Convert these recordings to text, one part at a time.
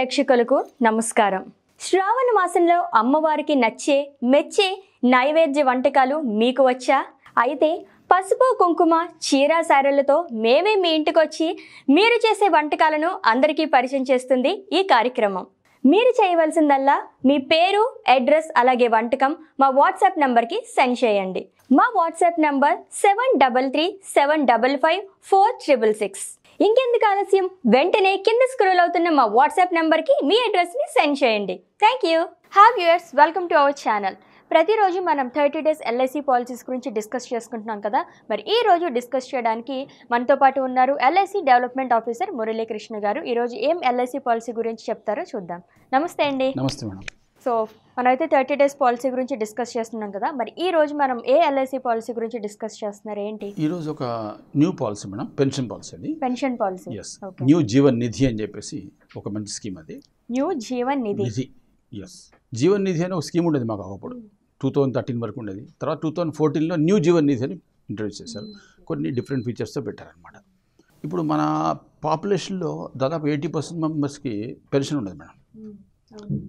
ప్రేక్షకులకు నమస్కారం శ్రావణ మాసంలో అమ్మవారికి నచ్చే మెచ్చే నైవేద్య వంటకాలు మీకు వచ్చా అయితే పసుపు కుంకుమ చీర సారలతో మేమే మీ ఇంటికొచ్చి మీరు చేసే వంటకాలను అందరికీ పరిచయం చేస్తుంది ఈ కార్యక్రమం మీరు చేయవలసిందల్లా మీ పేరు అడ్రస్ అలాగే వంటకం మా వాట్సాప్ నంబర్కి సెండ్ చేయండి మా WhatsApp number seven double three seven double five four triple six ఇంకెందుకు ఆలస్యం వెంటనే కింద స్క్రోల్ అవుతున్న మా వాట్సాప్ నెంబర్కి మీ అడ్రస్ని సెండ్ చేయండి thank you have yours welcome to our channel ప్రతిరోజు మనం థర్టీ డేస్ ఎల్ఐసి పాలసీస్ గురించి డిస్కస్ చేసుకుంటున్నాం కదా మరి ఈ రోజు డిస్కస్ చేయడానికి మనతో పాటు ఉన్నారు ఎల్ఐసి డెవలప్మెంట్ ఆఫీసర్ మురళీకృష్ణ గారు ఈరోజు ఏం ఎల్ఐసి పాలసీ గురించి చెప్తారో చూద్దాం నమస్తే అండి నమస్తే మేడం సో మనమైతే థర్టీ డేస్ పాలసీ గురించి డిస్కస్ చేస్తున్నాం కదా మరి ఈ రోజు మనం ఏ ఎల్ఐసి పాలసీ గురించి డిస్కస్ చేస్తున్నారు ఏంటి ఈ రోజు ఒక new policy madam pension policy అది pension policy yes new Jeevan Nidhi అని చెప్పేసి ఒక మంచి స్కీమ్ అది న్యూ జీవన్ నిధి నిధి ఎస్ జీవన్ నిధి అని ఒక స్కీమ్ ఉండేది మాకు ఒకప్పుడు hmm. టూ థౌజండ్ థర్టీన్ వరకు ఉండేది తర్వాత టూ థౌజండ్ ఫోర్టీన్లో న్యూ జీవన్ నిధి అని ఇంట్రడ్యూస్ చేశారు hmm. కొన్ని డిఫరెంట్ ఫీచర్స్తో పెట్టారనమాట ఇప్పుడు మన పాపులేషన్లో దాదాపు ఎయిటీ పర్సెంట్ మెంబర్స్కి పెన్షన్ ఉండదు మేడం hmm.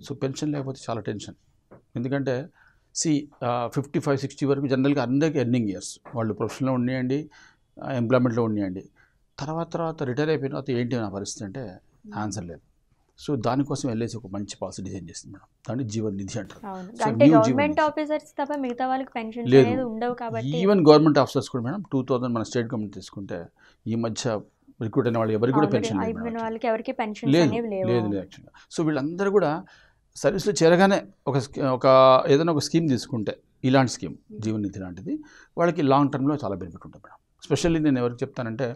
సో పెన్షన్ లేకపోతే చాలా టెన్షన్ ఎందుకంటే సి ఫిఫ్టీ ఫైవ్ సిక్స్టీ వరకు జనరల్గా అందరికీ ఎర్నింగ్ ఇయర్స్ వాళ్ళు ప్రొఫెషన్లో ఉండేయండి ఎంప్లాయ్మెంట్లో ఉండేయండి తర్వాత తర్వాత రిటైర్ అయిపోయిన తర్వాత ఏంటి నా పరిస్థితి అంటే ఆన్సర్ లేదు సో దానికోసం వెళ్ళేసి ఒక మంచి పాలసీ డిజైన్ చేసింది మేడం దాన్ని జీవన్ నిధి అంటారు లేదు ఈవెన్ గవర్నమెంట్ ఆఫీసర్స్ కూడా మేడం టూ థౌసండ్ మన స్టేట్ గవర్నమెంట్ తీసుకుంటే ఈ మధ్య రిక్రూట్ అయిన వాళ్ళు ఎవరికి కూడా పెన్షన్ లేదు లేదు యాక్చువల్గా సో వీళ్ళందరూ కూడా సర్వీస్లో చేరగానే ఒక ఒక ఏదైనా ఒక స్కీమ్ తీసుకుంటే ఇలాంటి స్కీమ్ hmm. నిధి లాంటిది వాళ్ళకి లాంగ్ టర్మ్లో చాలా బెనిఫిట్ ఉంటుంది మేడం స్పెషల్లీ నేను ఎవరికి చెప్తానంటే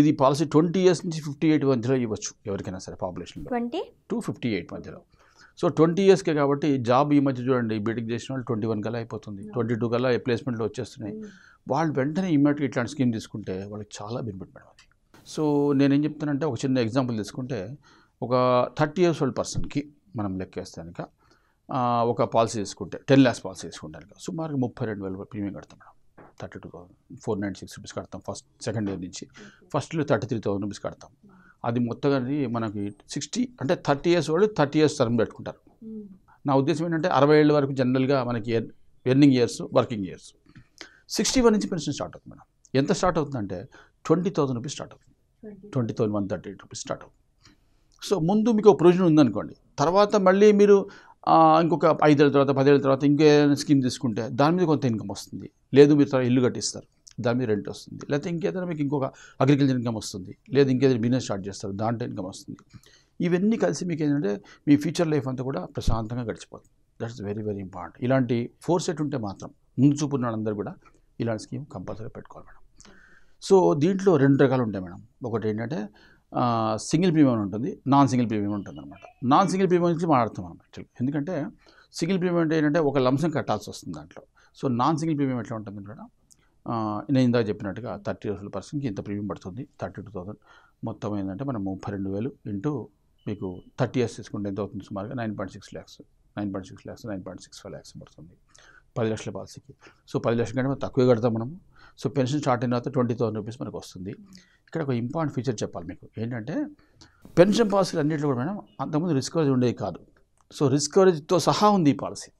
ఇది పాలసీ ట్వంటీ ఇయర్స్ నుంచి ఫిఫ్టీ ఎయిట్ మధ్యలో ఇవ్వచ్చు ఎవరికైనా సరే population twenty to fifty eight మధ్యలో సో ట్వంటీ ఇయర్స్కే కాబట్టి జాబ్ ఈ మధ్య చూడండి బీటెక్ చేసిన వాళ్ళు ట్వంటీ వన్ కల్లా అయిపోతుంది ట్వంటీ hmm. టూ కల్లా ప్లేస్మెంట్లు వచ్చేస్తున్నాయి hmm. వాళ్ళు వెంటనే ఇమ్మీడియట్గా ఇట్లాంటి స్కీమ్ తీసుకుంటే వాళ్ళకి చాలా బెనిఫిట్ మేడం అది సో నేనేం చెప్తానంటే ఒక చిన్న ఎగ్జాంపుల్ తీసుకుంటే ఒక థర్టీ ఇయర్స్ ఓల్డ్ పర్సన్కి మనం కనుక ఒక పాలసీ తీసుకుంటే టెన్ ల్యాక్స్ పాలసీ కనుక సుమారు ముప్పై రెండు వేల ప్రీమియం కడతాం madam thirty two thousand four nine six rupees కడతాం ఫస్ట్ సెకండ్ ఇయర్ నుంచి ఫస్ట్లో థర్టీ త్రీ థౌసండ్ రూపీస్ కడతాం అది మొత్తం మనకి సిక్స్టీ అంటే థర్టీ ఇయర్స్ వాళ్ళు థర్టీ ఇయర్స్ టర్మ్ పెట్టుకుంటారు hmm. నా ఉద్దేశం ఏంటంటే అరవై ఏళ్ళ వరకు జనరల్గా మనకి earning years working years sixty one నుంచి పెన్షన్ స్టార్ట్ అవుతుంది మేడం ఎంత స్టార్ట్ అవుతుందంటే ట్వంటీ థౌసండ్ రూపీస్ స్టార్ట్ అవుతుంది twenty thousand one thirty eight rupees start అవుతుంది సో ముందు మీకు ఒక ప్రొవిజన్ ఉందనుకోండి తర్వాత మళ్ళీ మీరు ఇంకొక ఐదేళ్ళ తర్వాత పదేళ్ళ తర్వాత ఇంకేదైనా స్కీమ్ తీసుకుంటే దాని మీద కొంత ఇన్కమ్ వస్తుంది లేదు మీరు తర్వాత ఇల్లు కట్టిస్తారు దాని మీద రెంట్ వస్తుంది లేకపోతే ఇంకేదైనా మీకు ఇంకొక అగ్రికల్చర్ ఇన్కమ్ వస్తుంది లేదు ఇంకేదైనా బిజినెస్ స్టార్ట్ చేస్తారు దాంట్లో ఇన్కమ్ వస్తుంది ఇవన్నీ కలిసి మీకు ఏంటంటే మీ ఫ్యూచర్ లైఫ్ అంతా కూడా ప్రశాంతంగా గడిచిపోతుంది దట్స్ వెరీ వెరీ ఇంపార్టెంట్ ఇలాంటి ఫోర్ సెట్ ఉంటే మాత్రం ముందు చూపున్న వాళ్ళందరూ కూడా ఇలాంటి స్కీమ్ కంపల్సరీ పెట్టుకోవాలి సో దీంట్లో రెండు రకాలు ఉంటాయి మేడం ఒకటి ఏంటంటే సింగిల్ ప్రీమియం ఉంటుంది నాన్ సింగిల్ ప్రీమియం ఉంటుంది అనమాట నాన్ సింగిల్ ప్రీమియం నుంచి మాట్లాడతాం మనం యాక్చువల్లీ ఎందుకంటే సింగిల్ ప్రీమియం అంటే ఏంటంటే ఒక లంసం కట్టాల్సి వస్తుంది దాంట్లో సో నాన్ సింగిల్ ప్రీమియం ఎట్లా ఉంటుంది మేడం నేను ఇందాక చెప్పినట్టుగా థర్టీ థౌసండ్ పర్సన్కి ఇంత ప్రీమియం పడుతుంది థర్టీ టూ థౌసండ్ మొత్తం ఏంటంటే మనం ముప్పై రెండు వేలు ఇంటూ మీకు థర్టీ ఇయర్స్ తీసుకుంటే ఎంత అవుతుంది సుమారుగా nine point six lakhs nine point six lakhs nine point six five lakhs పడుతుంది పది లక్షల పాలసీకి సో పది లక్షల కంటే మనం తక్కువే కడతాం మనము సో పెన్షన్ స్టార్ట్ అయిన తర్వాత ట్వంటీ థౌసండ్ రూపీస్ మనకు వస్తుంది ఇక్కడ ఒక ఇంపార్టెంట్ ఫీచర్ చెప్పాలి మీకు ఏంటంటే పెన్షన్ పాలసీలు అన్నింటిలో కూడా మేడం అంతకుముందు రిస్క్ కవరేజ్ ఉండేది కాదు సో రిస్క్ కవరేజ్తో సహా ఉంది ఈ policy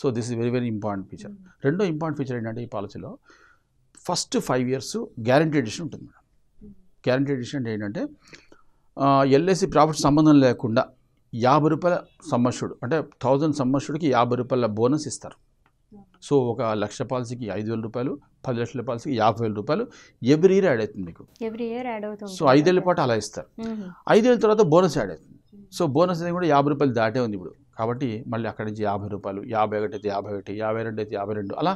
so this is very very important feature రెండో ఇంపార్టెంట్ ఫీచర్ ఏంటంటే ఈ పాలసీలో first five years guarantee addition ఉంటుంది మేడం గ్యారంటీ ఎడిషన్ అంటే ఏంటంటే ఎల్ఐసి ప్రాఫిట్ సంబంధం లేకుండా యాభై రూపాయల సంవత్సరుడు అంటే థౌజండ్ సంవత్సరుడికి యాభై రూపాయల బోనస్ ఇస్తారు సో ఒక లక్ష పాలసీకి ఐదు వేల రూపాయలు పది లక్షల పాలసీకి యాభై వేల రూపాయలు ఎవ్రీ ఇయర్ యాడ్ అవుతుంది మీకు ఎవ్రీ ఇయర్ యాడ్ అవుతుంది సో ఐదేళ్ళ పాటు అలా ఇస్తారు ఐదేళ్ళ తర్వాత బోనస్ యాడ్ అవుతుంది సో బోనస్ అనేది కూడా యాభై రూపాయలు దాటే ఉంది ఇప్పుడు కాబట్టి మళ్ళీ అక్కడి నుంచి యాభై రూపాయలు యాభై ఒకటి అయితే యాభై ఒకటి యాభై రెండు అయితే యాభై రెండు అలా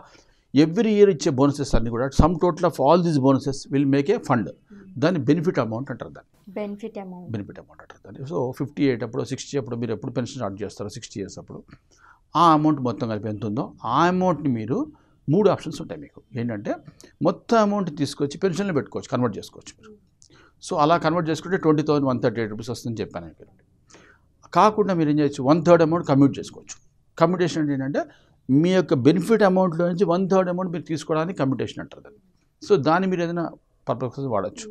ఎవ్రీ ఇయర్ ఇచ్చే బోనసెస్ అన్ని కూడా sum total of all these bonuses will make a fund దాన్ని బెనిఫిట్ అమౌంట్ అంటారు దాన్ని బెనిఫిట్ అమౌంట్ బెనిఫిట్ అమౌంట్ అంటారు దాన్ని సో ఫిఫ్టీ ఎయిట్ అప్పుడు సిక్స్టీ అప్పుడు మీరు ఎప్పుడు పెన్షన్ స్టార్ట్ చేస్తారు సిక్స్టీ ఇయర్స్ అప్పుడు ఆ అమౌంట్ మొత్తం కలిపి ఎంత ఉందో ఆ అమౌంట్ని మీరు మూడు ఆప్షన్స్ ఉంటాయి మీకు ఏంటంటే మొత్తం అమౌంట్ తీసుకొచ్చి పెన్షన్లో పెట్టుకోవచ్చు కన్వర్ట్ చేసుకోవచ్చు మీరు సో అలా కన్వర్ట్ చేసుకుంటే twenty thousand one thirty eight rupees వస్తుందని చెప్పాను నేను కాకుండా మీరు ఏం చేయొచ్చు వన్ థర్డ్ అమౌంట్ కమ్యూట్ చేసుకోవచ్చు కమ్యూటేషన్ అంటే ఏంటంటే మీ యొక్క బెనిఫిట్ అమౌంట్లో నుంచి వన్ థర్డ్ అమౌంట్ మీరు తీసుకోవడానికి కమ్యూటేషన్ అంటారు సో దాన్ని మీరు ఏదైనా పర్పస్ వాడచ్చు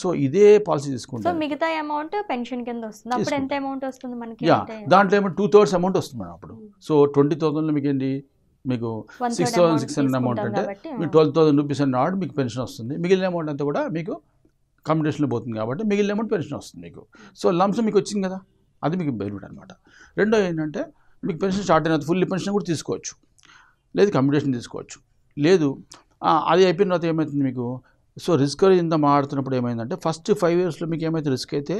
సో ఇదే పాలసీ తీసుకుంటాం మిగతా అమౌంట్ పెన్షన్ కింద వస్తుంది అప్పుడు ఎంత అమౌంట్ వస్తుంది మనకి యా దాంట్లో ఏమో టూ థర్డ్స్ అమౌంట్ వస్తుంది మేడం అప్పుడు hmm. సో ట్వంటీ థౌసండ్లో మీకు ఏంటి మీకు six thousand six hundred amount అంటే మీకు ట్వెల్వ్ థౌసండ్ రూపీస్ అన్న నాడు మీకు పెన్షన్ వస్తుంది మిగిలిన అమౌంట్ అంతా కూడా మీకు కమ్యూనికేషన్లో పోతుంది కాబట్టి మిగిలిన అమౌంట్ పెన్షన్ వస్తుంది మీకు సో లంప్స్ మీకు వచ్చింది కదా అది మీకు బెనిఫిట్ అనమాట రెండో ఏంటంటే మీకు పెన్షన్ స్టార్ట్ అయిన ఫుల్ పెన్షన్ కూడా తీసుకోవచ్చు లేదు కమ్యూనికేషన్ తీసుకోవచ్చు లేదు అది అయిపోయిన తర్వాత ఏమవుతుంది మీకు సో రిస్క్ ఇంత మాడుతున్నప్పుడు ఏమైందంటే ఫస్ట్ ఫైవ్ ఇయర్స్లో మీకు ఏమైతే రిస్క్ అయితే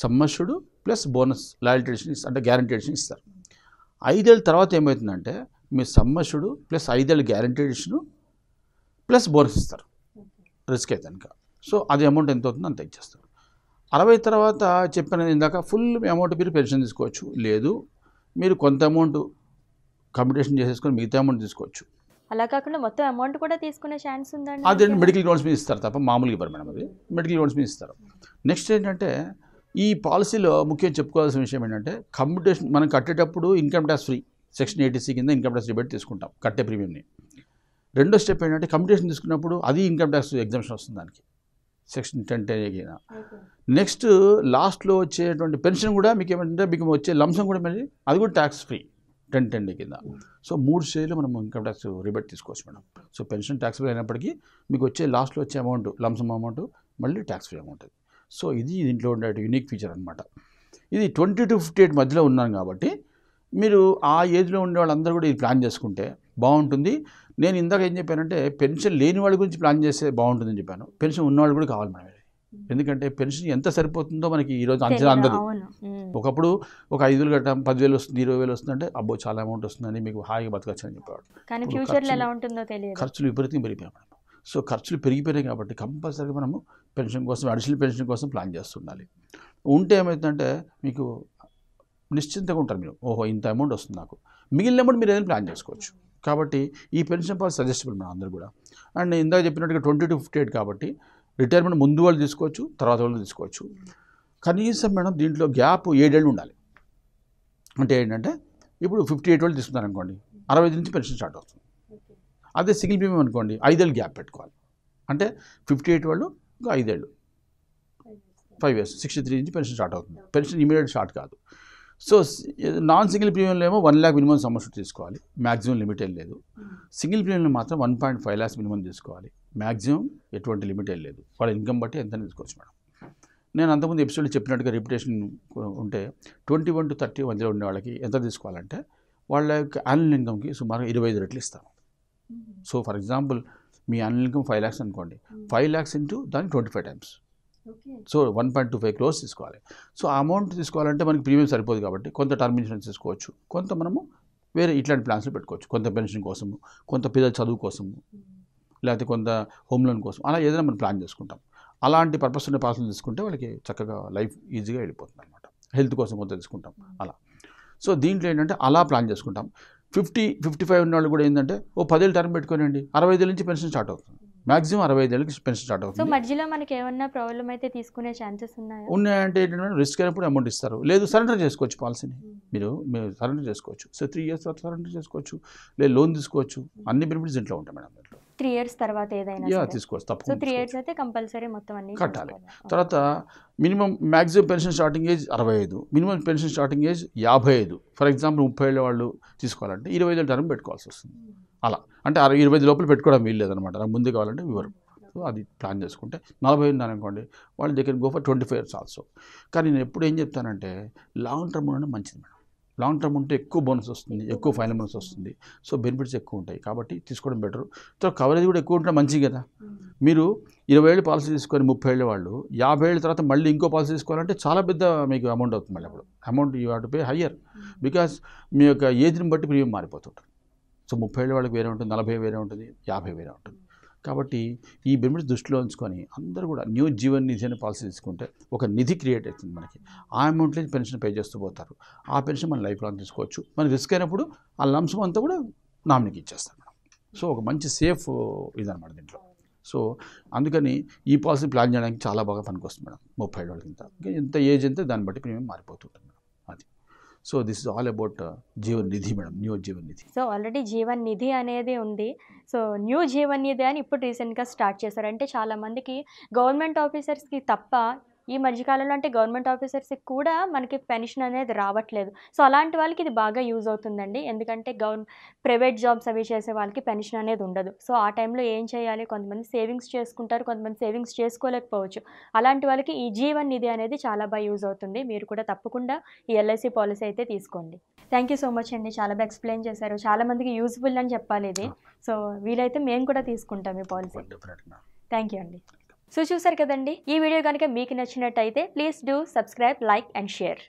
sum assured plus bonus loyalty addition అంటే గ్యారంటీ ఎడిషన్ ఇస్తారు ఐదేళ్ళ తర్వాత ఏమవుతుందంటే మీ సమ్మర్షుడు ప్లస్ ఐదేళ్ళు గ్యారంటీ ప్లస్ బోనస్ ఇస్తారు రిస్క్ అయితే కనుక సో అది అమౌంట్ ఎంత అవుతుందో అంత ఇచ్చేస్తారు అరవై తర్వాత చెప్పిన ఇందాక ఫుల్ మీ అమౌంట్ మీరు పెన్షన్ తీసుకోవచ్చు లేదు మీరు కొంత అమౌంట్ కంపిటీషన్ చేసేసుకొని మిగతా అమౌంట్ తీసుకోవచ్చు అలా కాకుండా మొత్తం అమౌంట్ కూడా తీసుకునే ఛాన్స్ ఉందండి అది మెడికల్ లోన్స్ మీద ఇస్తారు తప్ప మామూలుగా ఇవ్వరు మేడం అది మెడికల్ లోన్స్ మీద ఇస్తారు నెక్స్ట్ ఏంటంటే ఈ పాలసీలో ముఖ్యంగా చెప్పుకోవాల్సిన విషయం ఏంటంటే కంప్యూటేషన్ మనం కట్టేటప్పుడు income tax free section eighty C కింద ఇన్కమ్ ట్యాక్స్ రిబేట్ తీసుకుంటాం కట్టే ప్రీమియంని రెండో స్టెప్ ఏంటంటే కంప్యూటేషన్ తీసుకున్నప్పుడు అది ఇన్కమ్ ట్యాక్స్ ఎగ్జామ్షన్ వస్తుంది దానికి సెక్షన్ టెన్ టెన్ ఏకైనా నెక్స్ట్ లాస్ట్లో వచ్చేటువంటి పెన్షన్ కూడా మీకు ఏమంటే మీకు వచ్చే లంసం కూడా మళ్ళీ అది కూడా tax free ten ten D కింద సో మూడు స్టేజ్లో మనం ఇన్కమ్ ట్యాక్స్ రిబేట్ తీసుకోవచ్చు madam so pension tax free అయినప్పటికీ మీకు వచ్చే లాస్ట్లో వచ్చే అమౌంట్ లంసమ్ అమౌంట్ మళ్ళీ ట్యాక్స్ ఫ్రీ అమౌంట్ సో ఇది దీంట్లో ఉండే యూనిక్ ఫీచర్ అనమాట ఇది ట్వంటీ టు ఫిఫ్టీ ఎయిట్ మధ్యలో ఉన్నాను కాబట్టి మీరు ఆ ఏజ్లో ఉండే వాళ్ళందరూ కూడా ఇది ప్లాన్ చేసుకుంటే బాగుంటుంది నేను ఇందాక ఏం చెప్పానంటే పెన్షన్ లేని వాళ్ళ గురించి ప్లాన్ చేస్తే బాగుంటుందని చెప్పాను పెన్షన్ ఉన్నవాళ్ళు కూడా కావాలి మేడం ఎందుకంటే పెన్షన్ ఎంత సరిపోతుందో మనకి ఈరోజు అంచనా అందదు ఒకప్పుడు ఒక ఐదు వేలు కట్టాం పదివేలు వస్తుంది ఇరవై వేలు వస్తుందంటే అబ్బో చాలా అమౌంట్ వస్తుందని మీకు హాయిగా బతకచ్చు అని చెప్పేవాడు ఖర్చులు విపరీతంగా పెరిగిపోయాయి మనం సో ఖర్చులు పెరిగిపోయినాయి కాబట్టి కంపల్సరీగా మనము పెన్షన్ కోసం అడిషనల్ పెన్షన్ కోసం ప్లాన్ చేస్తుండాలి ఉంటే ఏమవుతుందంటే మీకు నిశ్చింతగా ఉంటారు మీరు ఓహో ఇంత అమౌంట్ వస్తుంది నాకు మిగిలిన అమౌంట్ మీరు ఏదైనా ప్లాన్ చేసుకోవచ్చు కాబట్టి ఈ పెన్షన్ పాలసీ సజెస్టబుల్ మనం అందరూ కూడా అండ్ ఇందాక చెప్పినట్టుగా ట్వంటీ టు ఫిఫ్టీ ఎయిట్ కాబట్టి రిటైర్మెంట్ ముందు వాళ్ళు తీసుకోవచ్చు తర్వాత వాళ్ళు తీసుకోవచ్చు కనీసం మేడం దీంట్లో గ్యాప్ ఏడేళ్ళు ఉండాలి అంటే ఏంటంటే ఇప్పుడు ఫిఫ్టీ ఎయిట్ వాళ్ళు తీసుకున్నారు అనుకోండి అరవై ఐదు నుంచి పెన్షన్ స్టార్ట్ అవుతుంది అదే సింగిల్ ప్రీమియం అనుకోండి ఐదేళ్ళు గ్యాప్ పెట్టుకోవాలి అంటే ఫిఫ్టీ ఎయిట్ వాళ్ళు ఇంకా ఐదేళ్ళు ఫైవ్ ఇయర్స్ సిక్స్టీ త్రీ నుంచి పెన్షన్ స్టార్ట్ అవుతుంది పెన్షన్ ఇమీడియట్ స్టార్ట్ కాదు సో నాన్ సింగిల్ ప్రీమియంలో ఏమో వన్ ల్యాక్ మినిమం సమస్య తీసుకోవాలి మ్యాక్సిమం లిమిట్ ఏం లేదు సింగిల్ ప్రీమియంలో మాత్రం one point five lakhs minimum తీసుకోవాలి మ్యాక్సిమం ఎటువంటి లిమిట్ ఏం లేదు వాళ్ళ ఇన్కమ్ బట్టి ఎంత తీసుకోవచ్చు మేడం నేను అంతకుముందు ఎపిసోడ్లో చెప్పినట్టుగా రిప్యుటేషన్ ఉంటే ట్వంటీ వన్ టు థర్టీ మధ్యలో ఉండే వాళ్ళకి ఎంత తీసుకోవాలంటే వాళ్ళ యొక్క యాన్యువల్ ఇన్కమ్కి సుమారు ఇరవై ఐదు రెట్లు ఇస్తాను సో ఫర్ ఎగ్జాంపుల్ మీ యాన్యువల్ ఇన్కమ్ ఫైవ్ ల్యాక్స్ అనుకోండి ఫైవ్ ల్యాక్స్ ఇంటూ దానికి twenty five times so one point two five crores తీసుకోవాలి సో ఆ అమౌంట్ తీసుకోవాలంటే మనకి ప్రీమియం సరిపోదు కాబట్టి కొంత టర్మ్ ఇన్సూరెన్స్ తీసుకోవచ్చు కొంత మనము వేరే ఇట్లాంటి ప్లాన్స్ పెట్టుకోవచ్చు కొంత పెన్షన్ కోసము కొంత పిల్లల చదువు కోసము లేకపోతే కొంత హోమ్ లోన్ కోసం అలా ఏదైనా మనం ప్లాన్ చేసుకుంటాం అలాంటి పర్పస్ ఉన్న పాలసీలు తీసుకుంటే వాళ్ళకి చక్కగా లైఫ్ ఈజీగా వెళ్ళిపోతుంది అనమాట హెల్త్ కోసం కొంత తీసుకుంటాం అలా సో దీంట్లో ఏంటంటే అలా ప్లాన్ చేసుకుంటాం ఫిఫ్టీ ఫిఫ్టీ ఫైవ్ ఉన్న వాళ్ళు కూడా ఏంటంటే ఓ పదేళ్ళు టర్మ్ పెట్టుకోనండి అరవై ఐదు నుంచి పెన్షన్ స్టార్ట్ అవుతుంది మాక్సిమం అరవై ఐదేళ్ళకి పెన్షన్ స్టార్ట్ అవుతుంది సో మధ్యలో మనకి ఏమన్నా ప్రాబ్లం అయితే తీసుకునే ఛాన్సెస్ ఉన్నాయి ఉన్నాయంటే ఏంటంటే రిస్క్ అయినప్పుడు అమౌంట్ ఇస్తారు లేదు సరెండర్ చేసుకోవచ్చు పాలసీని hmm. మీరు మీరు సరెండర్ చేసుకోవచ్చు సో త్రీ ఇయర్స్ తర్వాత సరెండర్ చేసుకోవచ్చు లేదు లోన్ తీసుకోవచ్చు అన్ని బెనిఫిట్స్ ఇంట్లో ఉంటాయి మేడం త్రీ ఇయర్స్ తర్వాత ఏదైనా తీసుకోవచ్చు తప్ప సో త్రీ ఇయర్స్ అయితే కంపల్సరీ మొత్తం అన్ని కట్టాలి తర్వాత minimum maximum pension starting age అరవై ఐదు మినిమం పెన్షన్ స్టార్టింగ్ ఏజ్ యాభై ఐదు ఫర్ ఎగ్జాంపుల్ ముప్పై ఏళ్ళ వాళ్ళు తీసుకోవాలంటే ఇరవై ఐదు టర్మ్ పెట్టుకోవాల్సి వస్తుంది hmm. అలా అంటే అరవై ఇరవై లోపల పెట్టుకోవడం వీల్లేదనమాట నాకు ముందు కావాలంటే వివరం hmm. సో అది ప్లాన్ చేసుకుంటే నలభై ఉంది అనుకోండి వాళ్ళ దగ్గర go for twenty five years also కానీ నేను ఎప్పుడు ఏం చెప్తానంటే లాంగ్ టర్మ్ ఉండడం మంచిది మేడం లాంగ్ టర్మ్ ఉంటే ఎక్కువ బోనస్ వస్తుంది ఎక్కువ ఫైనల్ బోనస్ వస్తుంది సో బెనిఫిట్స్ ఎక్కువ ఉంటాయి కాబట్టి తీసుకోవడం బెటర్ తర్వాత కవరేజ్ కూడా ఎక్కువ ఉంటే మంచిది కదా hmm. మీరు ఇరవై ఏళ్ళు పాలసీ తీసుకొని ముప్పై ఏళ్ళ వాళ్ళు యాభై ఏళ్ళ తర్వాత మళ్ళీ ఇంకో పాలసీ తీసుకోవాలంటే చాలా పెద్ద మీకు అమౌంట్ అవుతుంది మళ్ళీ అప్పుడు amount you hat pay higher because మీ యొక్క ఏజ్ని బట్టి ప్రీమియం మారిపోతుంటుంది సో ముప్పై ఏళ్ళ వాళ్ళకి వేరే ఉంటుంది నలభై వేరే ఉంటుంది యాభై వేరే ఉంటుంది కాబట్టి ఈ బెనిఫిట్స్ దృష్టిలో ఉంచుకొని అందరూ కూడా న్యూ జీవన్ నిధి అనే పాలసీ తీసుకుంటే ఒక నిధి క్రియేట్ అవుతుంది మనకి ఆ అమౌంట్లో పెన్షన్ పే చేస్తూ పోతారు ఆ పెన్షన్ మన లైఫ్ లాంగ్ తీసుకోవచ్చు మన రిస్క్ అయినప్పుడు ఆ లంసం అంతా కూడా నామినీకి ఇచ్చేస్తాం మనం సో ఒక మంచి సేఫ్ ఇదనమాట దీంట్లో సో అందుకని ఈ పాలసీ ప్లాన్ చేయడానికి చాలా బాగా పనికొస్తుంది మేడం ముప్పై ఏళ్ళ కింద ఇంకా ఎంత ఏజ్ అంతే దాన్ని బట్టి ప్రీమియం మారిపోతుంటుంది so this is all about uh, Jeevan Nidhi madam new Jeevan Nidhi so already Jeevan Nidhi అనేది ఉంది సో న్యూ జీవన్ నిధి అని ఇప్పుడు రీసెంట్గా స్టార్ట్ చేశారు అంటే చాలామందికి గవర్నమెంట్ ఆఫీసర్స్కి తప్ప ఈ మధ్యకాలంలో అంటే గవర్నమెంట్ ఆఫీసర్స్కి కూడా మనకి పెన్షన్ అనేది రావట్లేదు సో అలాంటి వాళ్ళకి ఇది బాగా యూజ్ అవుతుందండి ఎందుకంటే గవర్న ప్రైవేట్ జాబ్స్ అవి చేసే వాళ్ళకి పెన్షన్ అనేది ఉండదు సో ఆ టైంలో ఏం చేయాలి కొంతమంది సేవింగ్స్ చేసుకుంటారు కొంతమంది సేవింగ్స్ చేసుకోలేకపోవచ్చు అలాంటి వాళ్ళకి ఈ జీవన్ నిధి అనేది చాలా బాగా యూజ్ అవుతుంది మీరు కూడా తప్పకుండా ఈ ఎల్ఐసి పాలసీ అయితే తీసుకోండి థ్యాంక్ యూ సో మచ్ అండి చాలా బాగా ఎక్స్ప్లెయిన్ చేశారు చాలా మందికి యూజ్ఫుల్ అని చెప్పాలి ఇది సో వీలైతే మేము కూడా తీసుకుంటాం ఈ పాలసీ థ్యాంక్ యూ అండి సో చూసారు కదండి ఈ వీడియో కనుక మీకు నచ్చినట్టయితే please do subscribe like and share